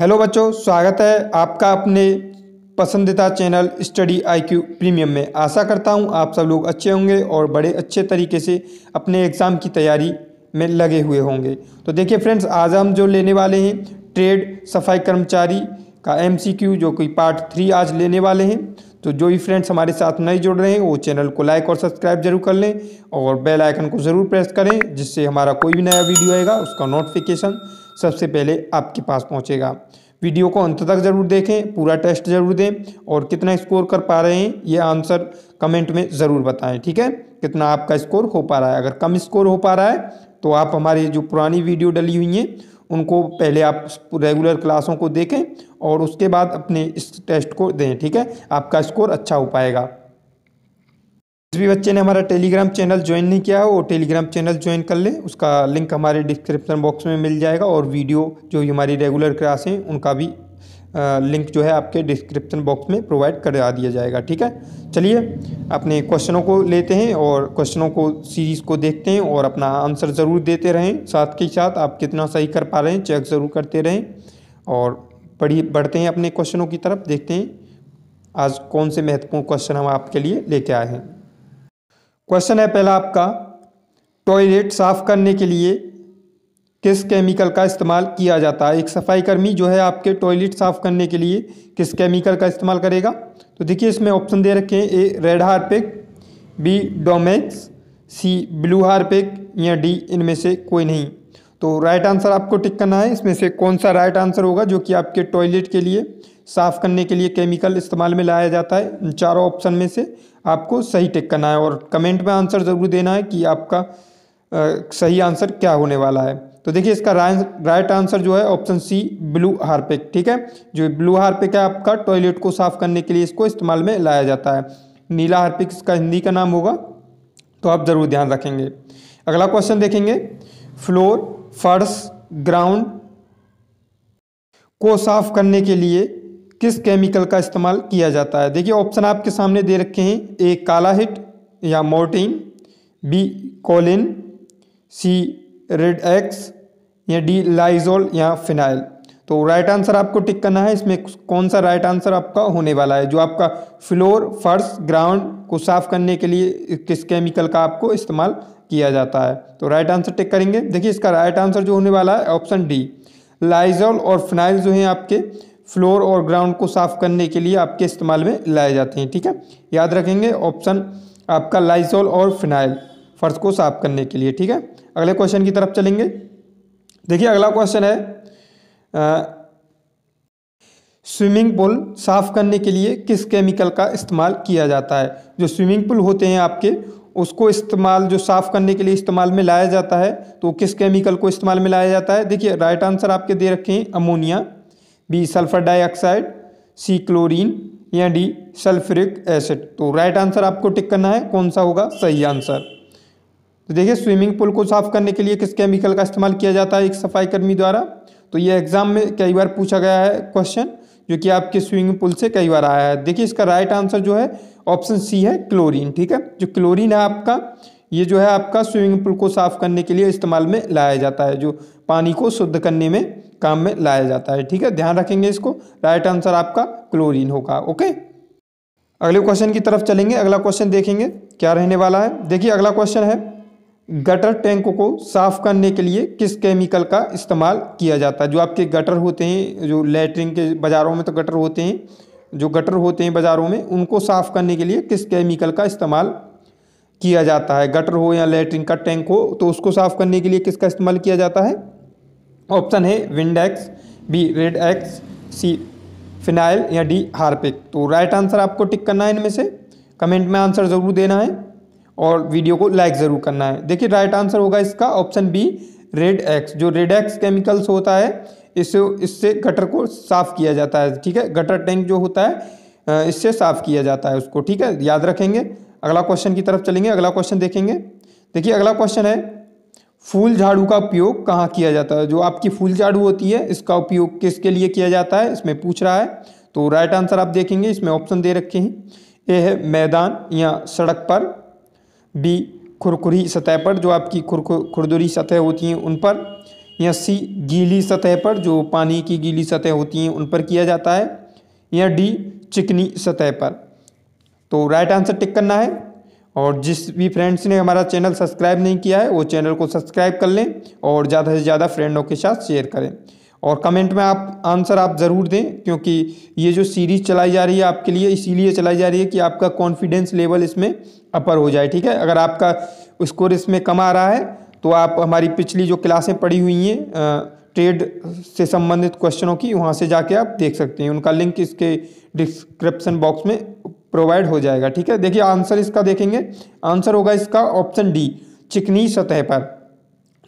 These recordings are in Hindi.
हेलो बच्चों स्वागत है आपका अपने पसंदीदा चैनल स्टडी आईक्यू प्रीमियम में आशा करता हूं आप सब लोग अच्छे होंगे और बड़े अच्छे तरीके से अपने एग्ज़ाम की तैयारी में लगे हुए होंगे तो देखिए फ्रेंड्स आज हम जो लेने वाले हैं ट्रेड सफाई कर्मचारी का एमसीक्यू जो कि पार्ट थ्री आज लेने वाले हैं तो जो भी फ्रेंड्स हमारे साथ नए जुड़ रहे हैं वो चैनल को लाइक और सब्सक्राइब जरूर कर लें और बेल आइकन को ज़रूर प्रेस करें जिससे हमारा कोई भी नया वीडियो आएगा उसका नोटिफिकेशन सबसे पहले आपके पास पहुँचेगा वीडियो को अंत तक जरूर देखें पूरा टेस्ट जरूर दें और कितना स्कोर कर पा रहे हैं ये आंसर कमेंट में ज़रूर बताएँ ठीक है कितना आपका स्कोर हो पा रहा है अगर कम स्कोर हो पा रहा है तो आप हमारी जो पुरानी वीडियो डली हुई हैं उनको पहले आप रेगुलर क्लासों को देखें और उसके बाद अपने इस टेस्ट को दें ठीक है आपका स्कोर अच्छा हो पाएगा जिस भी बच्चे ने हमारा टेलीग्राम चैनल ज्वाइन नहीं किया है वो टेलीग्राम चैनल ज्वाइन कर लें उसका लिंक हमारे डिस्क्रिप्शन बॉक्स में मिल जाएगा और वीडियो जो हमारी रेगुलर क्लास हैं उनका भी लिंक जो है आपके डिस्क्रिप्शन बॉक्स में प्रोवाइड करा दिया जाएगा ठीक है चलिए अपने क्वेश्चनों को लेते हैं और क्वेश्चनों को सीरीज़ को देखते हैं और अपना आंसर ज़रूर देते रहें साथ के साथ आप कितना सही कर पा रहे हैं चेक ज़रूर करते रहें और पढ़ी बढ़ते हैं अपने क्वेश्चनों की तरफ देखते हैं आज कौन से महत्वपूर्ण क्वेश्चन हम आपके लिए लेके आए हैं क्वेश्चन है पहला आपका टॉयलेट साफ़ करने के लिए किस केमिकल का इस्तेमाल किया जाता है एक सफाई कर्मी जो है आपके टॉयलेट साफ़ करने के लिए किस केमिकल का इस्तेमाल करेगा तो देखिए इसमें ऑप्शन दे रखे हैं A red Harpic B Domex C blue Harpic या डी इनमें से कोई नहीं तो राइट आंसर आपको टिक करना है इसमें से कौन सा राइट आंसर होगा जो कि आपके टॉयलेट के लिए साफ़ करने के लिए केमिकल इस्तेमाल में लाया जाता है इन चारों ऑप्शन में से आपको सही टिक करना है और कमेंट में आंसर ज़रूर देना है कि आपका आ, सही आंसर क्या होने वाला है तो देखिए इसका राइट आंसर जो है ऑप्शन सी ब्लू हार्पिक ठीक है जो ब्लू हार्पिक है आपका टॉयलेट को साफ करने के लिए इसको इस्तेमाल में लाया जाता है नीला हार्पिक इसका हिंदी का नाम होगा तो आप ज़रूर ध्यान रखेंगे अगला क्वेश्चन देखेंगे फ्लोर फर्श ग्राउंड को साफ करने के लिए किस केमिकल का इस्तेमाल किया जाता है देखिए ऑप्शन आपके सामने दे रखे हैं ए काला हिट या Mortein B Colin C red X या डी लाइजोल या फिनाइल तो राइट आंसर आपको टिक करना है इसमें कौन सा राइट आंसर आपका होने वाला है जो आपका फ्लोर फर्श ग्राउंड को साफ करने के लिए किस केमिकल का आपको इस्तेमाल किया जाता है तो राइट आंसर टिक करेंगे देखिए इसका राइट आंसर जो होने वाला है ऑप्शन डी लाइजोल और फिनाइल जो हैं आपके फ्लोर और ग्राउंड को साफ करने के लिए आपके इस्तेमाल में लाए जाते हैं ठीक है याद रखेंगे ऑप्शन आपका लाइजोल और फिनाइल फर्श को साफ करने के लिए ठीक है अगले क्वेश्चन की तरफ चलेंगे देखिए अगला क्वेश्चन है स्विमिंग पूल साफ़ करने के लिए किस केमिकल का इस्तेमाल किया जाता है जो स्विमिंग पूल होते हैं आपके उसको इस्तेमाल जो साफ़ करने के लिए इस्तेमाल में लाया जाता है तो किस केमिकल को इस्तेमाल में लाया जाता है देखिए राइट आंसर आपके दे रखे हैं ammonia B sulphur dioxide C chlorine या डी सल्फ्यूरिक एसिड तो राइट आंसर आपको टिक करना है कौन सा होगा सही आंसर तो देखिए स्विमिंग पूल को साफ करने के लिए किस केमिकल का इस्तेमाल किया जाता है एक सफाई कर्मी द्वारा तो ये एग्जाम में कई बार पूछा गया है क्वेश्चन जो कि आपके स्विमिंग पूल से कई बार आया है देखिए इसका राइट आंसर जो है ऑप्शन सी है क्लोरीन ठीक है जो क्लोरीन है आपका ये जो है आपका स्विमिंग पूल को साफ करने के लिए इस्तेमाल में लाया जाता है जो पानी को शुद्ध करने में काम में लाया जाता है ठीक है ध्यान रखेंगे इसको राइट आंसर आपका क्लोरीन होगा ओके अगले क्वेश्चन की तरफ चलेंगे अगला क्वेश्चन देखेंगे क्या रहने वाला है देखिए अगला क्वेश्चन है गटर टैंक को साफ करने के लिए किस केमिकल का इस्तेमाल किया जाता है जो आपके गटर होते हैं जो लेटरिन के बाज़ारों में तो गटर होते हैं जो गटर होते हैं बाज़ारों में उनको साफ़ करने के लिए किस केमिकल का इस्तेमाल किया जाता है गटर हो या लेटरिन का टैंक हो तो उसको साफ़ करने के लिए किसका इस्तेमाल किया जाता है ऑप्शन है wind X B red X C phenyl या डी हार्पिक तो राइट आंसर आपको टिक करना है इनमें से कमेंट में आंसर ज़रूर देना है और वीडियो को लाइक ज़रूर करना है देखिए राइट आंसर होगा इसका ऑप्शन बी रेड एक्स जो रेड एक्स केमिकल्स होता है इससे इससे गटर को साफ़ किया जाता है ठीक है गटर टैंक जो होता है इससे साफ़ किया जाता है उसको ठीक है याद रखेंगे अगला क्वेश्चन की तरफ चलेंगे अगला क्वेश्चन देखेंगे देखिए अगला क्वेश्चन है फूल झाड़ू का उपयोग कहाँ किया जाता है जो आपकी फूल झाड़ू होती है इसका उपयोग किसके लिए किया जाता है इसमें पूछ रहा है तो राइट आंसर आप देखेंगे इसमें ऑप्शन दे रखे हैं ए है मैदान या सड़क पर बी खुरखुरी सतह पर जो आपकी खुरदुरी सतह होती हैं उन पर या सी गीली सतह पर जो पानी की गीली सतह होती हैं उन पर किया जाता है या डी चिकनी सतह पर तो राइट आंसर टिक करना है और जिस भी फ्रेंड्स ने हमारा चैनल सब्सक्राइब नहीं किया है वो चैनल को सब्सक्राइब कर लें और ज़्यादा से ज़्यादा फ्रेंडों के साथ शेयर करें और कमेंट में आप आंसर आप ज़रूर दें क्योंकि ये जो सीरीज़ चलाई जा रही है आपके लिए इसीलिए चलाई जा रही है कि आपका कॉन्फिडेंस लेवल इसमें अपर हो जाए ठीक है अगर आपका स्कोर इसमें कम आ रहा है तो आप हमारी पिछली जो क्लासें पड़ी हुई हैं ट्रेड से संबंधित क्वेश्चनों की वहाँ से जाके आप देख सकते हैं उनका लिंक इसके डिस्क्रिप्सन बॉक्स में प्रोवाइड हो जाएगा ठीक है देखिए आंसर इसका देखेंगे आंसर होगा इसका ऑप्शन डी चिकनी सतह पर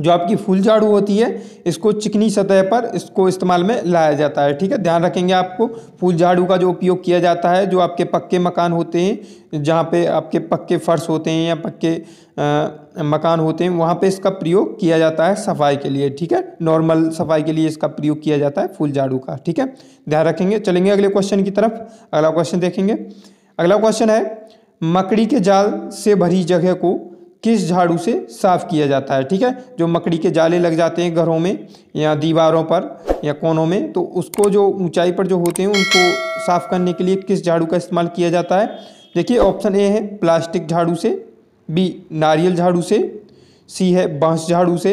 जो आपकी फूल झाड़ू होती है इसको चिकनी सतह पर इसको इस्तेमाल में लाया जाता है ठीक है ध्यान रखेंगे आपको फूल झाड़ू का जो उपयोग किया जाता है जो आपके पक्के मकान होते हैं जहाँ पे आपके पक्के फर्श होते हैं या पक्के आ, मकान होते हैं वहाँ पे इसका प्रयोग किया जाता है सफाई के लिए ठीक है नॉर्मल सफाई के लिए इसका प्रयोग किया जाता है फूल झाड़ू का ठीक है ध्यान रखेंगे चलेंगे अगले क्वेश्चन की तरफ अगला क्वेश्चन देखेंगे अगला क्वेश्चन है मकड़ी के जाल से भरी जगह को किस झाड़ू से साफ़ किया जाता है ठीक है जो मकड़ी के जाले लग जाते हैं घरों में या दीवारों पर या कोनों में तो उसको जो ऊंचाई पर जो होते हैं उनको साफ़ करने के लिए किस झाड़ू का इस्तेमाल किया जाता है देखिए ऑप्शन ए है प्लास्टिक झाड़ू से बी नारियल झाड़ू से सी है बांस झाड़ू से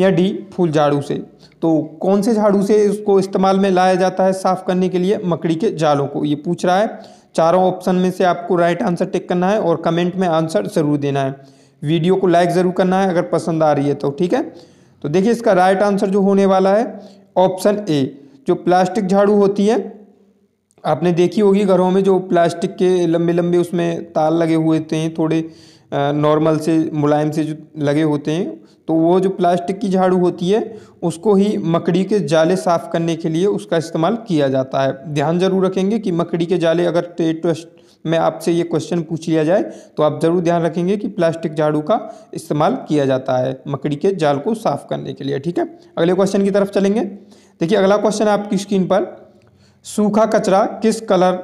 या डी फूल झाड़ू से तो कौन से झाड़ू से उसको इस्तेमाल में लाया जाता है साफ़ करने के लिए मकड़ी के जालों को ये पूछ रहा है चारों ऑप्शन में से आपको राइट आंसर टिक करना है और कमेंट में आंसर ज़रूर देना है वीडियो को लाइक ज़रूर करना है अगर पसंद आ रही है तो ठीक है तो देखिए इसका राइट आंसर जो होने वाला है ऑप्शन ए जो प्लास्टिक झाड़ू होती है आपने देखी होगी घरों में जो प्लास्टिक के लंबे लंबे उसमें तार लगे हुए होते हैं थोड़े नॉर्मल से मुलायम से जो लगे होते हैं तो वो जो प्लास्टिक की झाड़ू होती है उसको ही मकड़ी के जाले साफ़ करने के लिए उसका इस्तेमाल किया जाता है ध्यान जरूर रखेंगे कि मकड़ी के जाले अगर टेस्ट में आपसे ये क्वेश्चन पूछ लिया जाए तो आप ज़रूर ध्यान रखेंगे कि प्लास्टिक झाड़ू का इस्तेमाल किया जाता है मकड़ी के जाल को साफ करने के लिए ठीक है अगले क्वेश्चन की तरफ चलेंगे देखिए अगला क्वेश्चन आपकी स्क्रीन पर सूखा कचरा किस कलर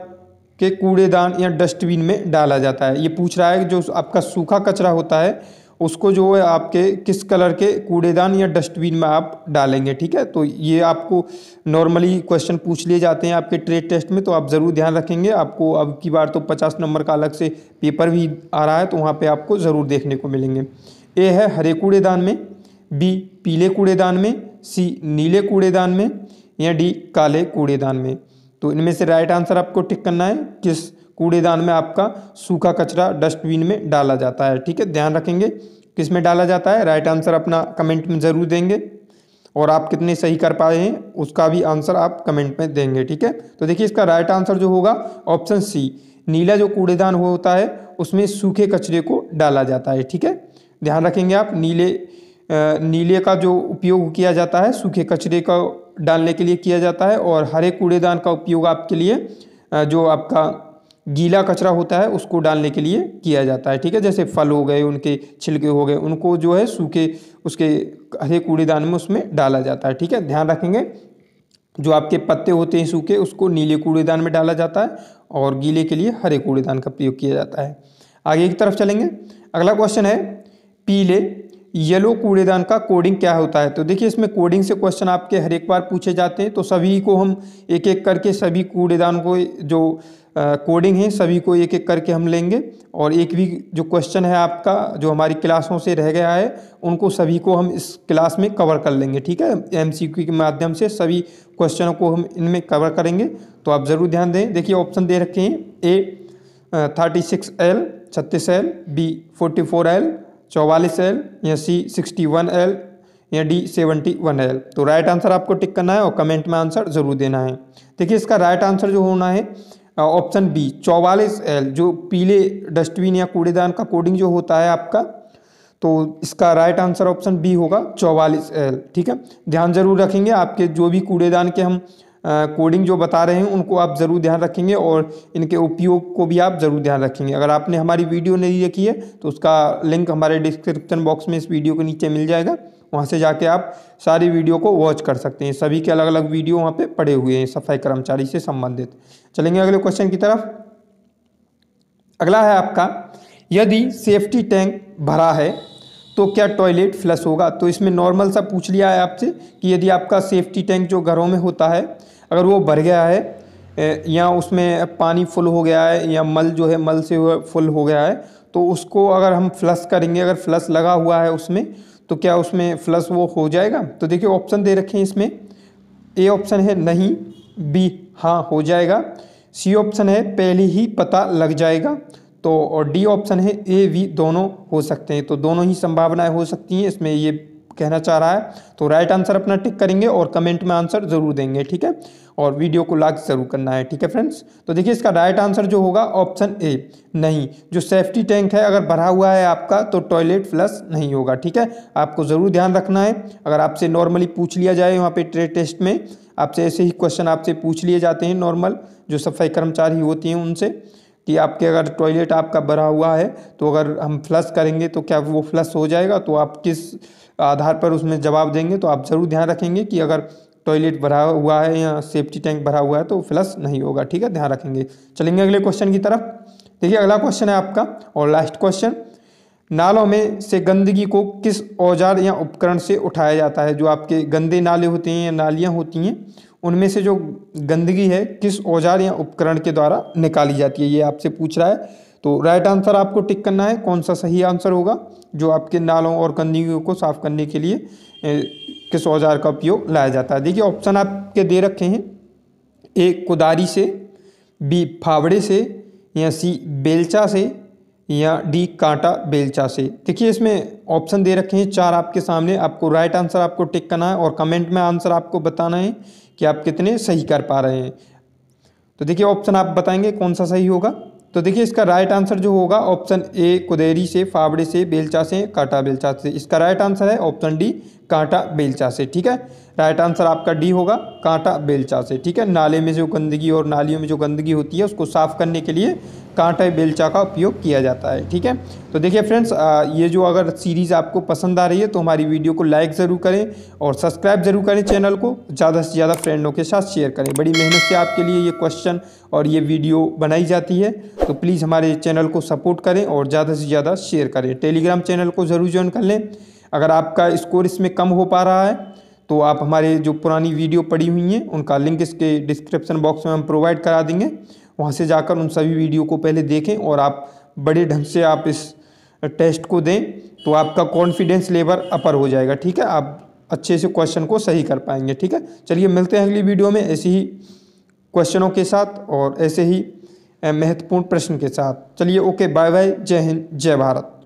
के कूड़ेदान या डस्टबिन में डाला जाता है ये पूछ रहा है कि जो आपका सूखा कचरा होता है उसको जो है आपके किस कलर के कूड़ेदान या डस्टबिन में आप डालेंगे ठीक है तो ये आपको नॉर्मली क्वेश्चन पूछ लिए जाते हैं आपके ट्रेड टेस्ट में तो आप ज़रूर ध्यान रखेंगे आपको अब की बार तो पचास नंबर का अलग से पेपर भी आ रहा है तो वहाँ पर आपको ज़रूर देखने को मिलेंगे ए है हरे कूड़ेदान में बी पीले कूड़ेदान में सी नीले कूड़ेदान में या डी काले कूड़ेदान में तो इनमें से राइट आंसर आपको टिक करना है किस कूड़ेदान में आपका सूखा कचरा डस्टबिन में डाला जाता है ठीक है ध्यान रखेंगे किस में डाला जाता है राइट आंसर अपना कमेंट में ज़रूर देंगे और आप कितने सही कर पाए हैं उसका भी आंसर आप कमेंट में देंगे ठीक है तो देखिए इसका राइट आंसर जो होगा ऑप्शन सी नीला जो कूड़ेदान होता है उसमें सूखे कचरे को डाला जाता है ठीक है ध्यान रखेंगे आप नीले नीले का जो उपयोग किया जाता है सूखे कचरे का डालने के लिए किया जाता है और हरे कूड़ेदान का उपयोग आपके लिए जो आपका गीला कचरा होता है उसको डालने के लिए किया जाता है ठीक है जैसे फल हो गए उनके छिलके हो गए उनको जो है सूखे उसके हरे कूड़ेदान में उसमें डाला जाता है ठीक है ध्यान रखेंगे जो आपके पत्ते होते हैं सूखे उसको नीले कूड़ेदान में डाला जाता है और गीले के लिए हरे कूड़ेदान का प्रयोग किया जाता है आगे की तरफ चलेंगे अगला क्वेश्चन है पीले येलो कूड़ेदान का कोडिंग क्या होता है तो देखिए इसमें कोडिंग से क्वेश्चन आपके हर एक बार पूछे जाते हैं तो सभी को हम एक एक करके सभी कूड़ेदान को जो कोडिंग है सभी को एक एक करके हम लेंगे और एक भी जो क्वेश्चन है आपका जो हमारी क्लासों से रह गया है उनको सभी को हम इस क्लास में कवर कर लेंगे ठीक है एमसीक्यू के माध्यम से सभी क्वेश्चनों को हम इनमें कवर करेंगे तो आप ज़रूर ध्यान दें देखिए ऑप्शन दे रखे हैं ए थर्टी सिक्स एल छत्तीस L B forty four L चौवालीस एल या सी सिक्सटी वन एल या डी सेवेंटी वन एल तो राइट आंसर आपको टिक करना है और कमेंट में आंसर ज़रूर देना है देखिए इसका राइट आंसर जो होना है ऑप्शन बी चौवालीस एल जो पीले डस्टबिन या कूड़ेदान का कोडिंग जो होता है आपका तो इसका राइट आंसर ऑप्शन बी होगा चौवालीस एल ठीक है ध्यान जरूर रखेंगे आपके जो भी कूड़ेदान के हम कोडिंग जो बता रहे हैं उनको आप ज़रूर ध्यान रखेंगे और इनके उपयोग को भी आप ज़रूर ध्यान रखेंगे अगर आपने हमारी वीडियो नहीं देखी है तो उसका लिंक हमारे डिस्क्रिप्शन बॉक्स में इस वीडियो के नीचे मिल जाएगा वहाँ से जाके आप सारी वीडियो को वॉच कर सकते हैं सभी के अलग अलग वीडियो वहाँ पे पड़े हुए हैं सफाई कर्मचारी से संबंधित चलेंगे अगले क्वेश्चन की तरफ अगला है आपका यदि सेफ्टी टैंक भरा है तो क्या टॉयलेट फ्लश होगा तो इसमें नॉर्मल सा पूछ लिया है आपसे कि यदि आपका सेफ्टी टैंक जो घरों में होता है अगर वो भर गया है या उसमें पानी फुल हो गया है या मल जो है मल से फुल हो गया है तो उसको अगर हम फ्लश करेंगे अगर फ्लश लगा हुआ है उसमें तो क्या उसमें फ्लस वो हो जाएगा तो देखिए ऑप्शन दे रखे हैं इसमें ए ऑप्शन है नहीं बी हाँ हो जाएगा सी ऑप्शन है पहले ही पता लग जाएगा तो और डी ऑप्शन है ए वी दोनों हो सकते हैं तो दोनों ही संभावनाएं हो सकती हैं इसमें ये कहना चाह रहा है तो राइट आंसर अपना टिक करेंगे और कमेंट में आंसर जरूर देंगे ठीक है और वीडियो को लाइक ज़रूर करना है ठीक है फ्रेंड्स तो देखिए इसका राइट आंसर जो होगा ऑप्शन ए नहीं जो सेफ्टी टैंक है अगर भरा हुआ है आपका तो टॉयलेट फ्लस नहीं होगा ठीक है आपको ज़रूर ध्यान रखना है अगर आपसे नॉर्मली पूछ लिया जाए वहाँ पे ट्रेड टेस्ट में आपसे ऐसे ही क्वेश्चन आपसे पूछ लिए जाते हैं नॉर्मल जो सफाई कर्मचारी होती हैं उनसे कि आपके अगर टॉयलेट आपका भरा हुआ है तो अगर हम फ्लश करेंगे तो क्या वो फ्लश हो जाएगा तो आप किस आधार पर उसमें जवाब देंगे तो आप ज़रूर ध्यान रखेंगे कि अगर टॉयलेट भरा हुआ है या सेफ्टी टैंक भरा हुआ है तो फ्लश नहीं होगा ठीक है ध्यान रखेंगे चलेंगे अगले क्वेश्चन की तरफ देखिए अगला क्वेश्चन है आपका और लास्ट क्वेश्चन नालों में से गंदगी को किस औजार या उपकरण से उठाया जाता है जो आपके गंदे नाले होते हैं या नालियाँ होती हैं उनमें से जो गंदगी है किस औजार या उपकरण के द्वारा निकाली जाती है ये आपसे पूछ रहा है तो राइट आंसर आपको टिक करना है कौन सा सही आंसर होगा जो आपके नालों और गंदगी को साफ करने के लिए किस औजार का उपयोग लाया जाता है देखिए ऑप्शन आपके दे रखे हैं ए कुदारी से बी फावड़े से या सी बेलचा से या डी कांटा बेलचा से देखिए इसमें ऑप्शन दे रखे हैं चार आपके सामने आपको राइट आंसर आपको टिक करना है और कमेंट में आंसर आपको बताना है कि आप कितने सही कर पा रहे हैं तो देखिए ऑप्शन आप बताएंगे कौन सा सही होगा तो देखिए इसका राइट आंसर जो होगा ऑप्शन ए कुदेरी से फावड़े से बेलचा से कांटा बेलचा से इसका राइट आंसर है ऑप्शन डी कांटा बेलचा से ठीक है राइट आंसर आपका डी होगा कांटा बेलचा से ठीक है नाले में जो गंदगी और नालियों में जो गंदगी होती है उसको साफ़ करने के लिए कांटा बेलचा का उपयोग किया जाता है ठीक है तो देखिए फ्रेंड्स ये जो अगर सीरीज़ आपको पसंद आ रही है तो हमारी वीडियो को लाइक ज़रूर करें और सब्सक्राइब ज़रूर करें चैनल को ज़्यादा से ज़्यादा फ्रेंडों के साथ शेयर करें बड़ी मेहनत से आपके लिए ये क्वेश्चन और ये वीडियो बनाई जाती है तो प्लीज़ हमारे चैनल को सपोर्ट करें और ज़्यादा से ज़्यादा शेयर करें टेलीग्राम चैनल को ज़रूर ज्वाइन कर लें अगर आपका स्कोर इसमें कम हो पा रहा है तो आप हमारे जो पुरानी वीडियो पड़ी हुई हैं उनका लिंक इसके डिस्क्रिप्शन बॉक्स में हम प्रोवाइड करा देंगे वहाँ से जाकर उन सभी वीडियो को पहले देखें और आप बड़े ढंग से आप इस टेस्ट को दें तो आपका कॉन्फिडेंस लेवल अपर हो जाएगा ठीक है आप अच्छे से क्वेश्चन को सही कर पाएंगे ठीक है चलिए मिलते हैं अगली वीडियो में ऐसे ही क्वेश्चनों के साथ और ऐसे ही महत्वपूर्ण प्रश्न के साथ चलिए ओके बाय बाय जय हिंद जय भारत